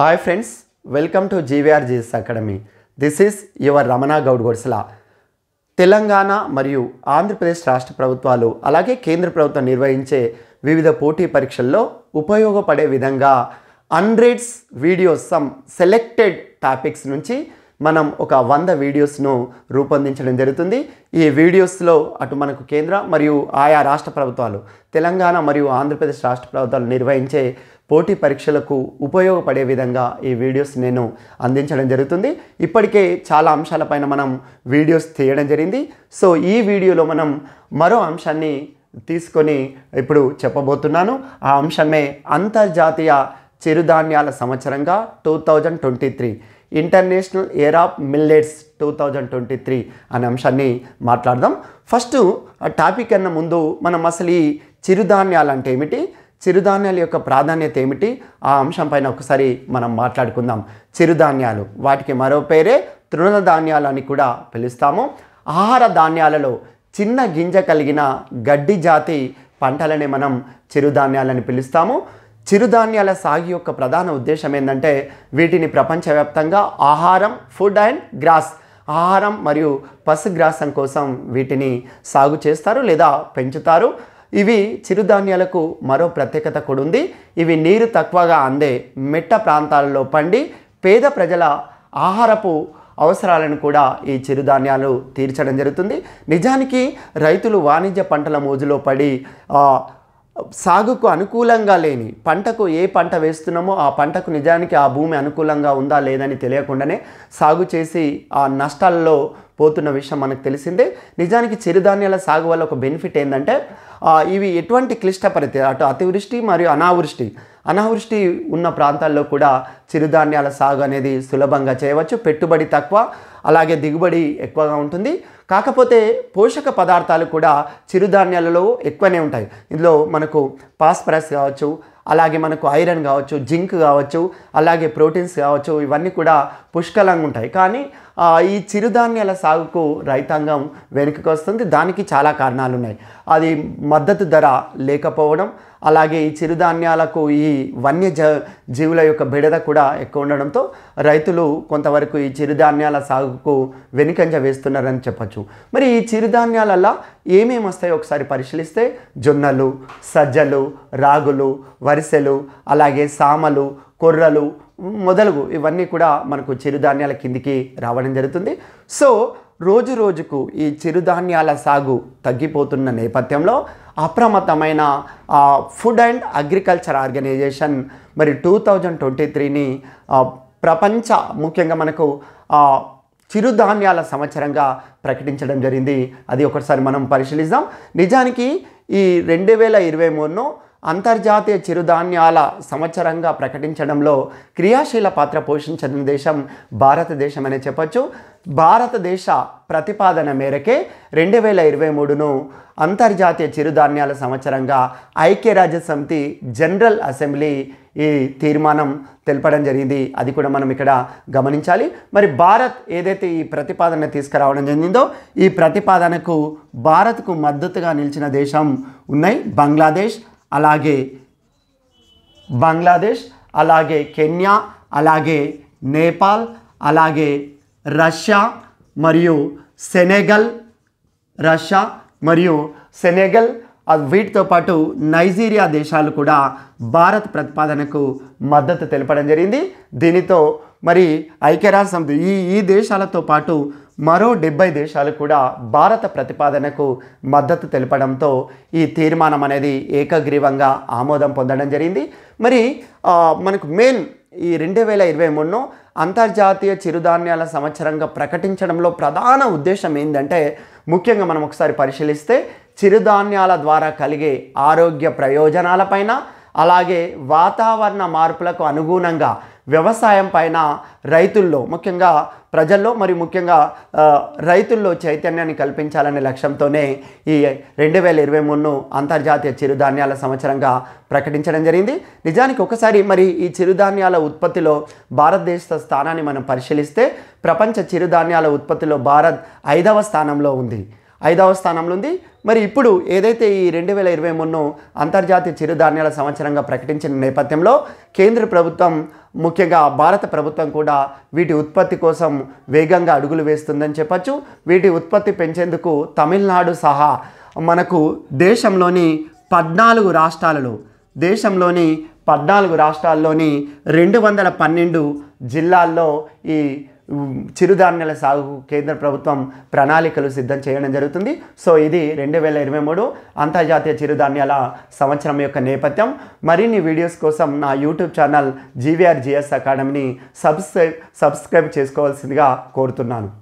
hi friends welcome to GVR GS academy this is your Ramana Goud గొడ్సల Telangana మరియు ఆంధ్రప్రదేశ్ రాష్ట్ర ప్రభుత్వాలు అలాగే కేంద్ర ప్రభుత్వం నిర్వహించే వివిధ పోటీ పరీక్షల్లో ఉపయోగపడే విధంగా hundreds videos some selected topics నుంచి మనం ఒక వంద వీడియోస్ను రూపొందించడం జరుగుతుంది ఈ వీడియోస్లో అటు మనకు కేంద్ర మరియు ఆయా రాష్ట్ర ప్రభుత్వాలు తెలంగాణ మరియు ఆంధ్రప్రదేశ్ రాష్ట్ర ప్రభుత్వాలు నిర్వహించే పోటీ పరీక్షలకు ఉపయోగపడే విధంగా ఈ వీడియోస్ నేను అందించడం జరుగుతుంది ఇప్పటికే చాలా అంశాలపైన మనం వీడియోస్ తీయడం జరిగింది సో ఈ వీడియోలో మనం మరో అంశాన్ని తీసుకొని ఇప్పుడు చెప్పబోతున్నాను ఆ అంశమే అంతర్జాతీయ చిరుధాన్యాల సంవత్సరంగా two thousand twenty three international year of millets two thousand twenty three అనే అంశాన్ని మాట్లాడదాం ఫస్ట్ టాపిక్ అన్న ముందు మనం అసలు ఈ చిరుధాన్యాలు అంటే ఏమిటి చిరుధాన్యాల యొక్క ప్రాధాన్యత ఏమిటి ఆ అంశం పైన ఒకసారి మనం మాట్లాడుకుందాం చిరుధాన్యాలు వాటికి మరో పేరే తృణధాన్యాలు అని కూడా పిలుస్తాము ఆహార ధాన్యాలలో చిన్న గింజ కలిగిన గడ్డి జాతి పంటలని మనం చిరుధాన్యాలని పిలుస్తాము చిరుధాన్యాల సాగు యొక్క ప్రధాన ఉద్దేశం ఏంటంటే వీటిని ప్రపంచవ్యాప్తంగా ఆహారం ఫుడ్ అండ్ గ్రాస్ ఆహారం మరియు పశుగ్రాసం కోసం వీటిని సాగు చేస్తారు లేదా పెంచుతారు ఇవి చిరుధాన్యాలకు మరో ప్రత్యేకత కూడా ఉంది ఇవి నీరు తక్కువగా అందే మెట్ట ప్రాంతాలలో పండి పేద ప్రజల ఆహారపు అవసరాలను కూడా ఈ చిరుధాన్యాలు తీర్చడం జరుగుతుంది నిజానికి రైతులు వాణిజ్య పంటల మోజులో పడి సాగుకు అనుకూలంగా లేని పంటకు ఏ పంట వేస్తున్నామో ఆ పంటకు నిజానికి ఆ భూమి అనుకూలంగా ఉందా లేదని తెలియకుండానే సాగు చేసి ఆ నష్టాల్లో పోతున్న విషయం మనకు తెలిసిందే నిజానికి చిరుధాన్యాల సాగు వల్ల ఒక బెనిఫిట్ ఏంటంటే ఇవి ఎటువంటి క్లిష్ట పరిస్థితి అటు అతివృష్టి మరియు అనావృష్టి అనావృష్టి ఉన్న ప్రాంతాల్లో కూడా చిరుధాన్యాల సాగు అనేది సులభంగా చేయవచ్చు పెట్టుబడి తక్కువ అలాగే దిగుబడి ఎక్కువగా ఉంటుంది కాకపోతే పోషక పదార్థాలు కూడా చిరుధాన్యాలలో ఎక్కువనే ఉంటాయి ఇందులో మనకు పాస్పరస్ కావచ్చు అలాగే మనకు ఐరన్ కావచ్చు జింక్ కావచ్చు అలాగే ప్రోటీన్స్ కావచ్చు ఇవన్నీ కూడా పుష్కలంగా ఉంటాయి కానీ ఈ చిరుధాన్యాల సాగుకు రైతాంగం వెనుకకు వస్తుంది దానికి చాలా కారణాలు ఉన్నాయి అది మద్దతు ధర లేకపోవడం అలాగే ఈ చిరుధాన్యాలకు ఈ వన్య జీవుల యొక్క బిడద కూడా ఎక్కువ ఉండడంతో రైతులు కొంతవరకు ఈ చిరుధాన్యాల సాగుకు వెనుకంజ వేస్తున్నారని చెప్పచ్చు మరి ఈ చిరుధాన్యాలల్లో ఏమేమి వస్తాయో ఒకసారి పరిశీలిస్తే జొన్నలు సజ్జలు రాగులు వరిసెలు అలాగే సామలు కొర్రలు మొదలగు ఇవన్నీ కూడా మనకు చిరుధాన్యాల కిందికి రావడం జరుగుతుంది సో రోజు రోజుకు ఈ చిరుధాన్యాల సాగు తగ్గిపోతున్న నేపథ్యంలో అప్రమత్తమైన ఫుడ్ అండ్ అగ్రికల్చర్ ఆర్గనైజేషన్ మరి టూ థౌజండ్ ట్వంటీ త్రీని ప్రపంచ ముఖ్యంగా మనకు చిరుధాన్యాల సంవత్సరంగా ప్రకటించడం జరిగింది అది ఒకసారి మనం పరిశీలిద్దాం నిజానికి ఈ రెండు వేల ఇరవై మూడును అంతర్జాతీయ చిరుధాన్యాల సంవత్సరంగా ప్రకటించడంలో క్రియాశీల పాత్ర పోషించిన దేశం భారతదేశం అనే చెప్పచ్చు భారతదేశ ప్రతిపాదన మేరకే రెండు వేల ఇరవై మూడును అంతర్జాతీయ చిరుధాన్యాల సంవత్సరంగా ఐక్యరాజ్య సమితి జనరల్ అసెంబ్లీ ఈ తీర్మానం తెలపడం జరిగింది అది కూడా మనం ఇక్కడ గమనించాలి మరి భారత్ ఏదైతే ఈ ప్రతిపాదన తీసుకురావడం జరిగిందో ఈ ప్రతిపాదనకు భారత్కు మద్దతుగా నిలిచిన దేశం ఉన్నాయి బంగ్లాదేశ్ అలాగే బంగ్లాదేశ్ అలాగే కెన్యా అలాగే నేపాల్ అలాగే రష్యా మరియు సెనెగల్ రష్యా మరియు సెనెగల్ వీటితో పాటు నైజీరియా దేశాలు కూడా భారత్ ప్రతిపాదనకు మద్దతు తెలపడం జరిగింది దీనితో మరి ఐక్యరాజ్య సమితి ఈ ఈ దేశాలతో పాటు మరో డెబ్బై దేశాలు కూడా భారత ప్రతిపాదనకు మద్దతు తెలపడంతో ఈ తీర్మానం అనేది ఏకగ్రీవంగా ఆమోదం పొందడం జరిగింది మరి మనకు మెయిన్ ఈ రెండు వేల ఇరవై మూడును అంతర్జాతీయ చిరుధాన్యాల సంవత్సరంగా ప్రకటించడంలో ప్రధాన ఉద్దేశం ఏంటంటే ముఖ్యంగా మనం ఒకసారి పరిశీలిస్తే చిరుధాన్యాల ద్వారా కలిగే ఆరోగ్య ప్రయోజనాలపైన అలాగే వాతావరణ మార్పులకు అనుగుణంగా వ్యవసాయం పైన రైతుల్లో ముఖ్యంగా ప్రజల్లో మరి ముఖ్యంగా రైతుల్లో చైతన్యాన్ని కల్పించాలనే లక్ష్యంతోనే ఈ రెండు వేల ఇరవై మూడును అంతర్జాతీయ చిరుధాన్యాల సంవత్సరంగా ప్రకటించడం జరిగింది నిజానికి ఒకసారి మరి ఈ చిరుధాన్యాల ఉత్పత్తిలో భారతదేశ స్థానాన్ని మనం పరిశీలిస్తే ప్రపంచ చిరుధాన్యాల ఉత్పత్తిలో భారత్ ఐదవ స్థానంలో ఉంది ఐదవ స్థానంలో ఉంది మరి ఇప్పుడు ఏదైతే ఈ రెండు వేల ఇరవై మూడును అంతర్జాతీయ చిరుధాన్యాల సంవత్సరంగా ప్రకటించిన నేపథ్యంలో కేంద్ర ప్రభుత్వం ముఖ్యంగా భారత ప్రభుత్వం కూడా వీటి ఉత్పత్తి కోసం వేగంగా అడుగులు వేస్తుందని చెప్పచ్చు వీటి ఉత్పత్తి పెంచేందుకు తమిళనాడు సహా మనకు దేశంలోని పద్నాలుగు రాష్ట్రాలలో దేశంలోని పద్నాలుగు రాష్ట్రాల్లోని రెండు వందల పన్నెండు జిల్లాల్లో ఈ చిరుధాన్యాల సాగు కేంద్ర ప్రభుత్వం ప్రణాళికలు సిద్ధం చేయడం జరుగుతుంది సో ఇది రెండు వేల ఇరవై మూడు అంతర్జాతీయ చిరుధాన్యాల సంవత్సరం యొక్క నేపథ్యం మరిన్ని వీడియోస్ కోసం నా యూట్యూబ్ ఛానల్ జీవీఆర్ జిఎస్ అకాడమీని సబ్స్క్రైబ్ సబ్స్క్రైబ్ చేసుకోవాల్సిందిగా కోరుతున్నాను